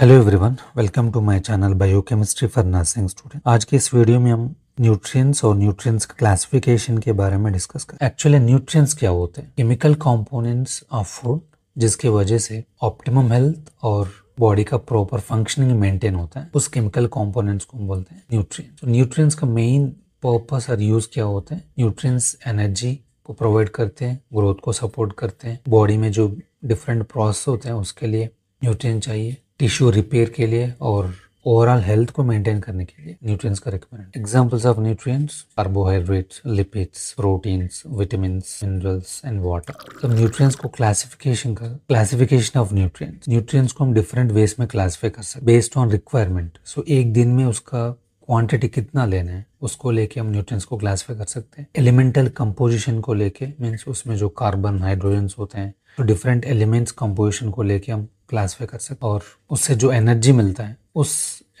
hello everyone welcome to my channel biochemistry for nursing student आज के इस video में हम न्यूट्रिएंट्स और न्यूट्रिएंट्स क्लासिफिकेशन के बारे में डिस्कस करें एक्चुअली न्यूट्रिएंट्स क्या होते हैं केमिकल कंपोनेंट्स ऑफ फूड जिसके वजह से ऑप्टिमम हेल्थ और बॉडी का प्रॉपर फंक्शनिंग मेंटेन होता है उस केमिकल कॉम्पोनेंट्स को हम बोलते हैं न्यूट्रिय न्यूट्रिय न्यूट्रिएंट्स का मेन पर्पज और यूज क्या होता है न्यूट्रिएंट्स एनर्जी को प्रोवाइड करते हैं ग्रोथ को सपोर्ट करते हैं बॉडी में जो डिफरेंट प्रोसेस होते हैं उसके लिए न्यूट्रिएंट चाहिए टिश्यू रिपेयर के लिए और ओवरऑल हेल्थ को मेंटेन करने के लिए न्यूट्रिएंट्स का recommend examples of nutrients carbohydrates lipids proteins vitamins minerals and water तो न्यूट्रिएंट्स को क्लासिफिकेशन कर क्लासिफिकेशन ऑफ न्यूट्रिएंट्स न्यूट्रिएंट्स को हम डिफरेंट वेज में क्लासिफाई कर सकते बेस्ड ऑन रिक्वायरमेंट सो एक दिन में उसका क्वांटिटी कितना लेना है उसको लेके हम न्यूट्रिएंट्स को क्लासिफाई कर सकते हैं एलिमेंटल कंपोजिशन को लेके मीन्स उसमें जो कार्बन हाइड्रोजन होते हैं तो डिफरेंट एलिमेंट्स कंपोजिशन को लेके हम क्लासीफाई कर सकते और उससे जो एनर्जी मिलता है उस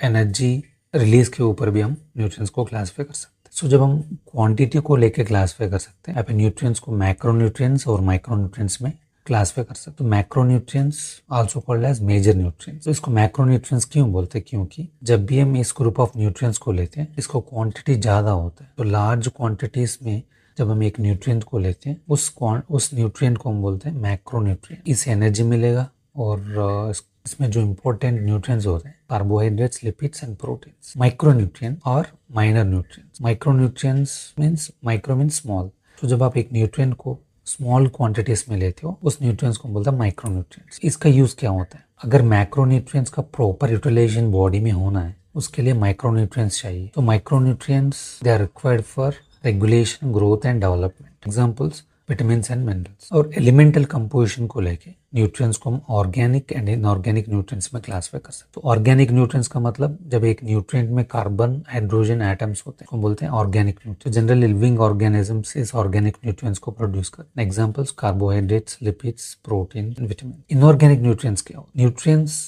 एनर्जी रिलीज के ऊपर भी हम न्यूट्रिएंट्स को क्लासीफाई कर सकते हैं सो so, जब हम क्वांटिटी को लेके क्लासीफाई कर सकते हैं अपने न्यूट्रिएंट्स को मैक्रो न्यूट्रिएंट्स और माइक्रो न्यूट्रिएंट्स में क्लासीफाई कर सकते हैं तो macro nutrients also called as major nutrients तो इसको मैक्रो न्यूट्रिएंट्स क्यों बोलते हैं क्योंकि जब भी हम इस ग्रुप ऑफ न्यूट्रिएंट्स को लेते हैं इसको क्वांटिटी ज़्यादा होता है तो लार्ज क्वांटिटीज में जब हम एक न्यूट्रिएंट को लेते हैं उस उस न्यूट्रिएंट को हम बोलते हैं मैक्रो न्यूट्रिएंट इससे एनर्जी मिलेगा और इसमें जो इम्पोर्टेंट न्यूट्रिएंट्स होते हैं carbohydrates lipids and proteins micronutrient और minor nutrients micronutrients means micro means small तो जब आप एक न्यूट्रिएंट को स्मॉल क्वांटिटीज में लेते हो उस न्यूट्रिएंट्स को बोलते हैं माइक्रोन्यूट्रिएंट्स इसका यूज क्या होता है अगर न्यूट्रिय का प्रॉपर यूटिलाइजेशन बॉडी में होना है उसके लिए माइक्रोन्यूट्रिएंट्स चाहिए तो micronutrients they are required for regulation growth and development examples vitamin and minerals और एलिमेंटल कंपोजिशन को लेके न्यूट्रिएंट्स को हम ऑर्गेनिक एंड इनऑर्गेनिक न्यूट्रिएंट्स में क्लासिफाई कर सकते हैं तो ऑर्गेनिक न्यूट्रिएंट्स का मतलब जब एक न्यूट्रिएंट में कार्बन हाइड्रोजन एटम्स होते हैं तो बोलते हैं organic nutri general living organism इस ऑर्गेनिक न्यूट्रिएंट्स को प्रोड्यूस करते हैं examples carbohydrates lipids protein vitamin inorganic nutrients क्या हो न्यूट्रिएंट्स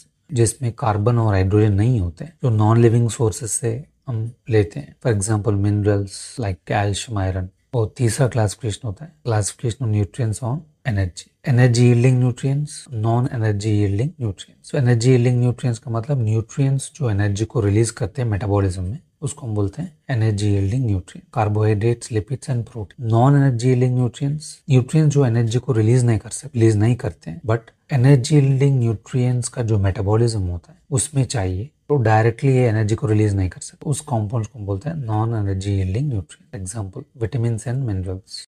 जिसमें कार्बन और हाइड्रोजन नहीं होते जो नॉन लिविंग सोर्सेस से हम लेते हैं for example minerals like calcium iron और तीसरा क्लासिफिकेशन होता है classification of nutrients on energy energy yielding nutrients non energy yielding nutrients energy yielding nutrients का मतलब न्यूट्रिएंट्स जो एनर्जी को रिलीज करते हैं मेटाबॉलिज्म में उसको हम बोलते हैं energy yielding nutrient carbohydrates lipids and protein non energy yielding nutrients nutrients जो एनर्जी को रिलीज नहीं कर सकते रिलीज नहीं करते बट एनर्जी यील्डिंग न्यूट्रिएंट्स का जो मेटाबॉलिज्म होता है उसमें चाहिए तो डायरेक्टली ये एनर्जी को रिलीज नहीं कर सकते उस कॉम्पाउंड को बोलते हैं non energy yielding nutrient example vitamin and minerals